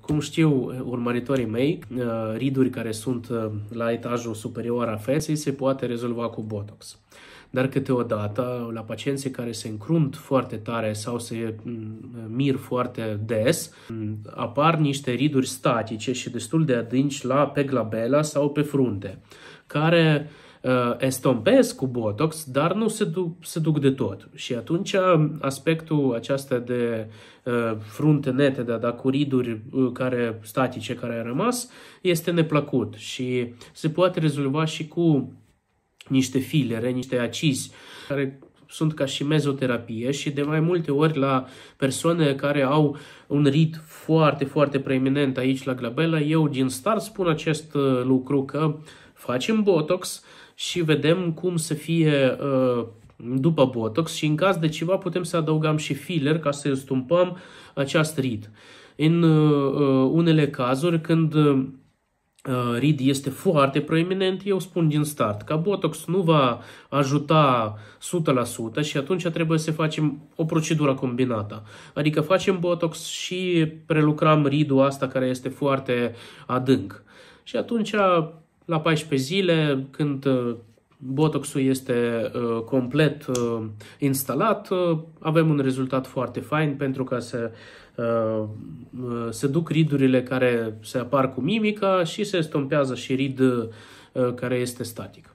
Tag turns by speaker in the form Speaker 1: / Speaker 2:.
Speaker 1: Cum știu eh, urmăritorii mei, eh, riduri care sunt eh, la etajul superior a feței se poate rezolva cu botox. Dar câteodată, la pacienții care se încrunt foarte tare sau se mm, mir foarte des, mm, apar niște riduri statice și destul de adânci la pe glabela sau pe frunte, care Uh, estompez cu Botox, dar nu se duc, se duc de tot. Și atunci uh, aspectul acesta de uh, frunte nete, a dar cu riduri care, statice care a rămas, este neplăcut și se poate rezolva și cu niște filere, niște acizi, care sunt ca și mezoterapie și de mai multe ori la persoane care au un rit foarte, foarte preeminent aici la glabela, eu din start spun acest lucru că facem botox și vedem cum să fie uh, după Botox și în caz de ceva putem să adăugăm și filler ca să stumpăm acest rid. În uh, uh, unele cazuri când RID este foarte proeminent, eu spun din start că Botox nu va ajuta 100% și atunci trebuie să facem o procedură combinată. Adică facem Botox și prelucrăm ridul asta care este foarte adânc. Și atunci la 14 zile, când uh, botoxul este uh, complet uh, instalat, avem un rezultat foarte fain pentru că se, se duc ridurile care se apar cu mimica și se stompează și rid care este static.